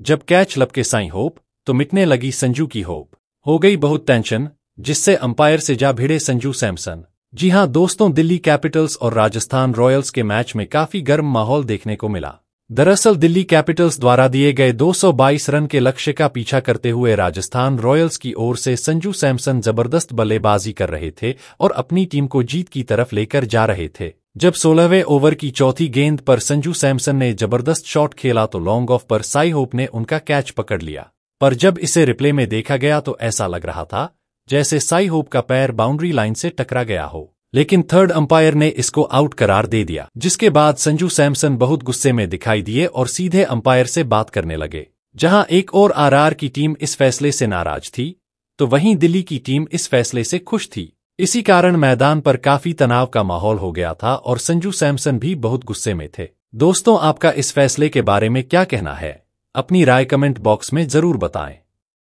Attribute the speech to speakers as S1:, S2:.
S1: जब कैच लपके साई होप तो मिटने लगी संजू की होप हो गई बहुत टेंशन जिससे अंपायर से जा भिड़े संजू सैमसन जी हां दोस्तों दिल्ली कैपिटल्स और राजस्थान रॉयल्स के मैच में काफी गर्म माहौल देखने को मिला दरअसल दिल्ली कैपिटल्स द्वारा दिए गए 222 रन के लक्ष्य का पीछा करते हुए राजस्थान रॉयल्स की ओर से संजू सैमसन जबरदस्त बल्लेबाजी कर रहे थे और अपनी टीम को जीत की तरफ लेकर जा रहे थे जब सोलहवें ओवर की चौथी गेंद पर संजू सैमसन ने जबरदस्त शॉट खेला तो लॉन्ग ऑफ पर साई होप ने उनका कैच पकड़ लिया पर जब इसे रिप्ले में देखा गया तो ऐसा लग रहा था जैसे साई होप का पैर बाउंड्री लाइन से टकरा गया हो लेकिन थर्ड अंपायर ने इसको आउट करार दे दिया जिसके बाद संजू सैमसन बहुत गुस्से में दिखाई दिए और सीधे अंपायर से बात करने लगे जहां एक और आरआर की टीम इस फैसले से नाराज थी तो वहीं दिल्ली की टीम इस फैसले से खुश थी इसी कारण मैदान पर काफी तनाव का माहौल हो गया था और संजू सैमसन भी बहुत गुस्से में थे दोस्तों आपका इस फैसले के बारे में क्या कहना है अपनी राय कमेंट बॉक्स में जरूर बताएं